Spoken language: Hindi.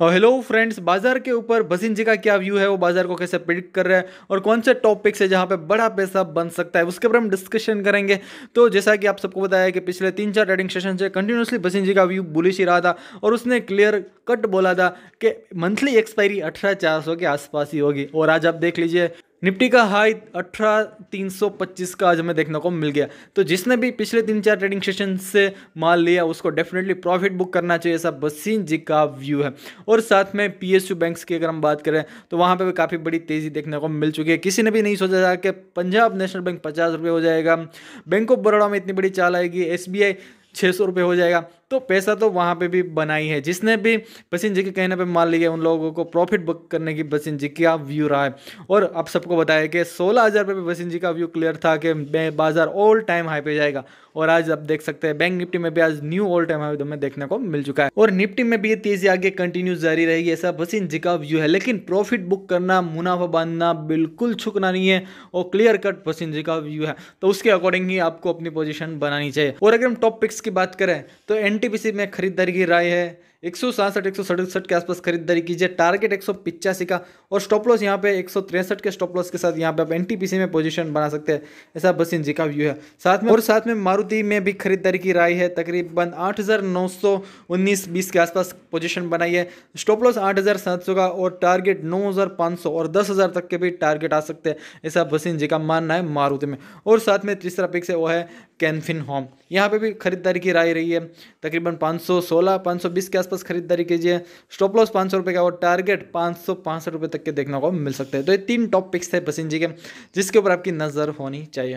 और हेलो फ्रेंड्स बाजार के ऊपर भसीन जी का क्या व्यू है वो बाजार को कैसे प्रिडिक्ट कर रहा है और कौन से टॉपिक्स है जहाँ पे बड़ा पैसा बन सकता है उसके ऊपर हम डिस्कशन करेंगे तो जैसा कि आप सबको बताया कि पिछले तीन चार ट्रेडिंग सेशन से कंटिन्यूसली भसीन जी का व्यू बुलिश ही रहा था और उसने क्लियर कट बोला था कि मंथली एक्सपायरी अठारह के आसपास ही होगी और आज आप देख लीजिए निफ्टी का हाई अठारह तीन सौ पच्चीस का आज हमें देखने को मिल गया तो जिसने भी पिछले तीन चार ट्रेडिंग सेशन से माल लिया उसको डेफिनेटली प्रॉफिट बुक करना चाहिए ऐसा बसीन जी का व्यू है और साथ में पी एस यू बैंक्स की अगर हम बात करें तो वहाँ पे भी काफ़ी बड़ी तेज़ी देखने को मिल चुकी है किसी ने भी नहीं सोचा था कि पंजाब नेशनल बैंक पचास रुपये हो जाएगा बैंक ऑफ बड़ौड़ा में इतनी बड़ी चाल आएगी एस बी आई छः सौ रुपये हो जाएगा तो पैसा तो वहाँ पे भी बनाई है जिसने भी बसिन जी के कहने पे मान लिया उन लोगों को प्रॉफिट बुक करने की बसिन जी का व्यू रहा है और आप सबको बताया कि सोलह हज़ार रुपये बसिन जी का व्यू क्लियर था कि बाजार ऑल टाइम हाई पे जाएगा और आज आप देख सकते हैं बैंक निफ्टी में भी आज न्यू ऑल टाइम हाई हमें देखने को मिल चुका है और निफ्टी में भी ये तेजी आगे कंटिन्यू जारी रहेगी ऐसा बसिन जी का व्यू है लेकिन प्रॉफिट बुक करना मुनाफा बांधना बिल्कुल छुकना नहीं है और क्लियर कट बसिन जी का व्यू है तो उसके अकॉर्डिंग ही आपको अपनी पोजिशन बनानी चाहिए और अगर हम टॉप पिक्स की बात करें तो एंड एनटीपीसी में खरीदारी की राय है एक सौ सासठ एक सौ सड़सठ के आसपास खरीदारी कीजिए टारगेट एक सौ पिचासी का और स्टॉप लॉस यहाँ पे एक सौ तिरसठ के स्टॉप लॉस के साथ यहाँ पे आप एनटीपीसी में पोजीशन बना सकते हैं ऐसा बसिन जी का व्यू है साथ में और साथ में मारुति में भी खरीदारी की राय है तकरीबन आठ हज़ार नौ सौ उन्नीस बीस के आसपास पोजिशन बनाई है स्टॉप लॉस आठ हज़ार सात सौ का और टारगेट नौ हज़ार पाँच सौ और दस हज़ार तक के भी टारगेट आ सकते हैं ऐसा बसिन जी का मानना है मारुति में और साथ में तीसरा पिक्स है वो है कैनफिन होम यहाँ पर भी खरीदारी की राय रही है तकरीबन पाँच सौ सोलह पाँच सौ बीस के आसपास खरीदारी कीजिए स्टॉप लॉस पाँच सौ का और टारगेट पाँच सौ तक के देखने को मिल सकते हैं तो ये तीन टॉप पिक्स थे बसिन जी के जिसके ऊपर आपकी नज़र होनी चाहिए